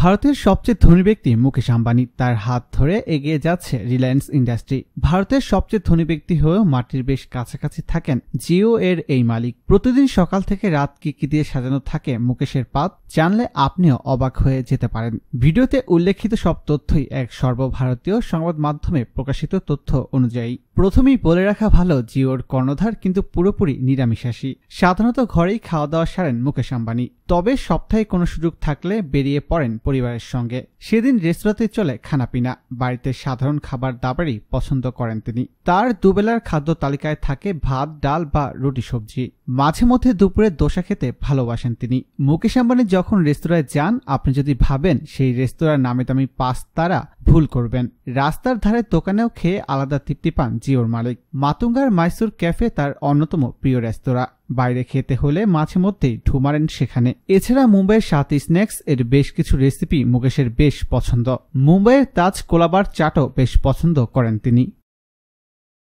ভারতের সবচেয়ে ধনী ব্যক্তি মুকেশ আম্বানি তার হাত ধরে এগিয়ে যাচ্ছে রিলায়েন্স ইন্ডাস্ট্রি ভারতের সবচেয়ে ধনী ব্যক্তি হয়েও মাটির বেশ কাছাকাছি থাকেন জিও এর এই মালিক প্রতিদিন সকাল থেকে রাত কিকি দিয়ে সাজানো থাকে মুকেশের পাত জানলে আপনিও অবাক হয়ে যেতে পারেন ভিডিওতে উল্লেখিত সব তথ্যই এক সর্বভারতীয় সংবাদ মাধ্যমে প্রকাশিত তথ্য অনুযায়ী প্রথমেই বলে রাখা ভালো জিওর কর্ণধার কিন্তু পুরোপুরি নিরামিষাসী সাধারণত ঘরেই খাওয়া দাওয়া সারেন মুকেশ আম্বানি তবে সপ্তাহে কোনো সুযোগ থাকলে বেরিয়ে পড়েন পরিবারের সঙ্গে সেদিন রেস্তোরাঁতে চলে খানাপিনা বাড়িতে সাধারণ খাবার দাবারই পছন্দ করেন তিনি তার দুবেলার খাদ্য তালিকায় থাকে ভাত ডাল বা রুটি সবজি মাঝে মধ্যে দুপুরে দোসা খেতে ভালোবাসেন তিনি মুকেশ আম্বানি যখন রেস্তোরাঁয় যান আপনি যদি ভাবেন সেই রেস্তোরাঁর নামে দামি পাঁচ তারা ভুল করবেন রাস্তার ধারে দোকানেও খেয়ে আলাদা তৃপ্তি পান জিওর মালিক মাতুঙ্গার মাইসুর ক্যাফে তার অন্যতম প্রিয় রেস্তোরাঁ বাইরে খেতে হলে মাঝে মধ্যেই ঢুমারেন সেখানে এছাড়া মুম্বাইয়ের সাত স্ন্যাক্স এর বেশ কিছু রেসিপি মুকেশের বেশ পছন্দ মুম্বাইয়ের তাজ কোলাবার চাটও বেশ পছন্দ করেন তিনি